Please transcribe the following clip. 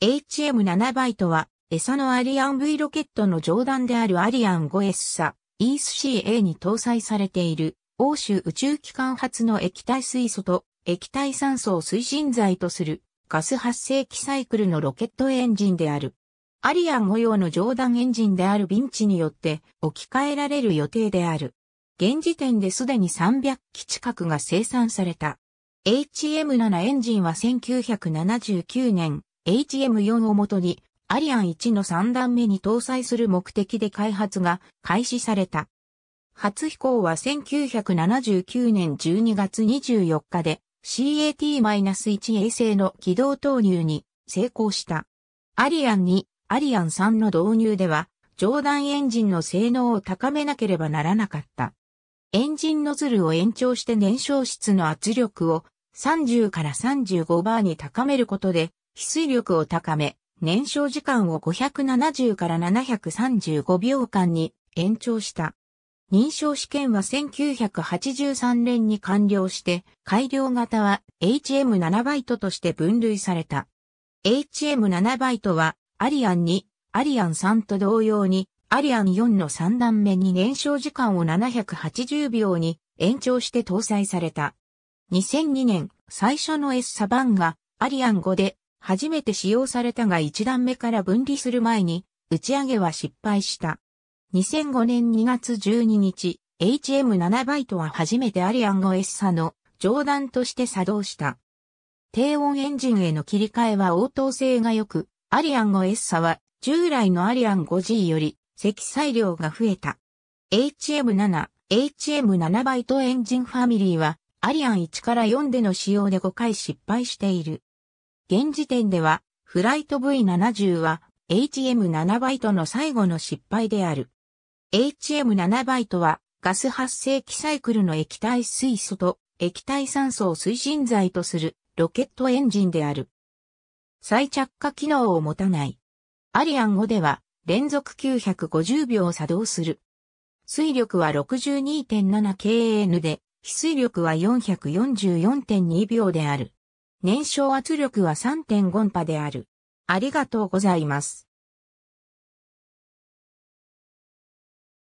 HM7 バイトは、餌のアリアン V ロケットの上段であるアリアン 5S サ、ESCA に搭載されている、欧州宇宙機関発の液体水素と液体酸素を推進剤とするガス発生器サイクルのロケットエンジンである。アリアン模様の上段エンジンであるビンチによって置き換えられる予定である。現時点ですでに300機近くが生産された。HM7 エンジンは1979年 HM4 をもとに、アリアン1の3段目に搭載する目的で開発が開始された。初飛行は1979年12月24日で CAT-1 衛星の軌道投入に成功した。アリアン2、アリアン3の導入では、上段エンジンの性能を高めなければならなかった。エンジンノズルを延長して燃焼室の圧力を30から35バーに高めることで翡翠力を高め、燃焼時間を570から735秒間に延長した。認証試験は1983年に完了して、改良型は HM7 バイトとして分類された。HM7 バイトは、アリアン2、アリアン3と同様に、アリアン4の3段目に燃焼時間を780秒に延長して搭載された。2002年、最初の S サバンが、アリアン5で初めて使用されたが1段目から分離する前に、打ち上げは失敗した。2005年2月12日、HM7 バイトは初めてアリアンゴ S 差の上段として作動した。低温エンジンへの切り替えは応答性が良く、アリアンゴ S 差は従来のアリアン 5G より積載量が増えた。HM7、HM7 バイトエンジンファミリーはアリアン1から4での使用で5回失敗している。現時点では、フライト V70 は HM7 バイトの最後の失敗である。HM7 バイトはガス発生器サイクルの液体水素と液体酸素を推進剤とするロケットエンジンである。再着火機能を持たない。アリアン5では連続950秒作動する。水力は 62.7kN で、非水力は444.2秒である。燃焼圧力は3.5ンパである。ありがとうございます。